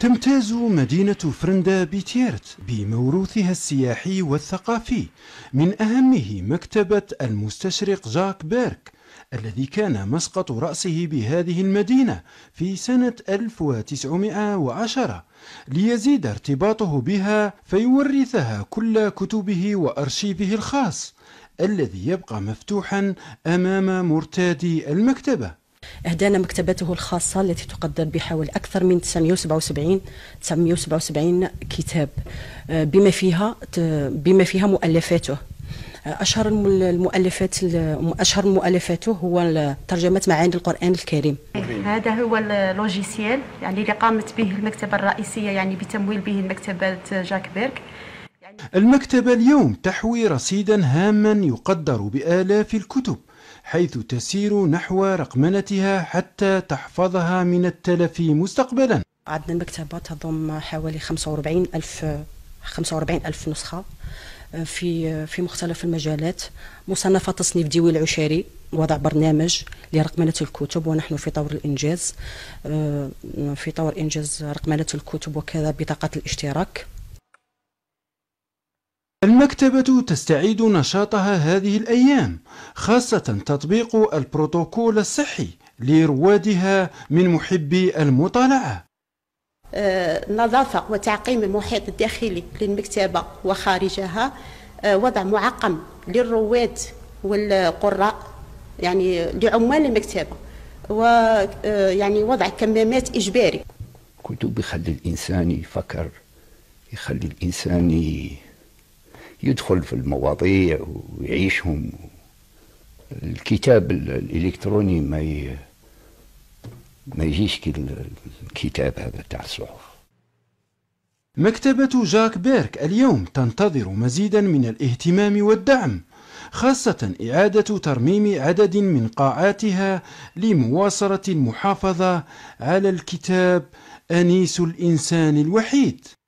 تمتاز مدينة فرندا بتيرت بموروثها السياحي والثقافي من أهمه مكتبة المستشرق جاك بيرك الذي كان مسقط رأسه بهذه المدينة في سنة 1910 ليزيد ارتباطه بها فيورثها كل كتبه وأرشيفه الخاص الذي يبقى مفتوحا أمام مرتادي المكتبة اهدانا مكتبته الخاصه التي تقدر بحوالي اكثر من 977 977 كتاب آه، بما فيها بما فيها مؤلفاته آه، اشهر المؤلفات اشهر مؤلفاته هو ترجمه معاني القران الكريم هذا هو اللوجيسيال يعني اللي قامت به المكتبه الرئيسيه يعني بتمويل به المكتبه جاك بيرك يعني المكتبة اليوم تحوي رصيدا هاما يقدر بآلاف الكتب حيث تسير نحو رقمنتها حتى تحفظها من التلف مستقبلا عندنا المكتبة تضم حوالي 45 ألف 45 ألف نسخة آه، في آه، في مختلف المجالات مصنفة تصنيف ديوي العشاري وضع برنامج لرقمنة الكتب ونحن في طور الإنجاز آه، في طور إنجاز رقمنة الكتب وكذا بطاقة الاشتراك المكتبة تستعيد نشاطها هذه الأيام خاصة تطبيق البروتوكول الصحي لروادها من محبي المطالعة آه، نظافة وتعقيم المحيط الداخلي للمكتبة وخارجها آه، وضع معقم للرواد والقراء يعني لعمال المكتبة ويعني آه، وضع كمامات إجباري كتب يخلي الإنسان يفكر يخلي الإنسان يدخل في المواضيع ويعيشهم الكتاب الإلكتروني ما ي... ما يجيش كي الكتاب هذا تاع الصحف مكتبة جاك بيرك اليوم تنتظر مزيدا من الاهتمام والدعم خاصة إعادة ترميم عدد من قاعاتها لمواصلة المحافظة على الكتاب أنيس الإنسان الوحيد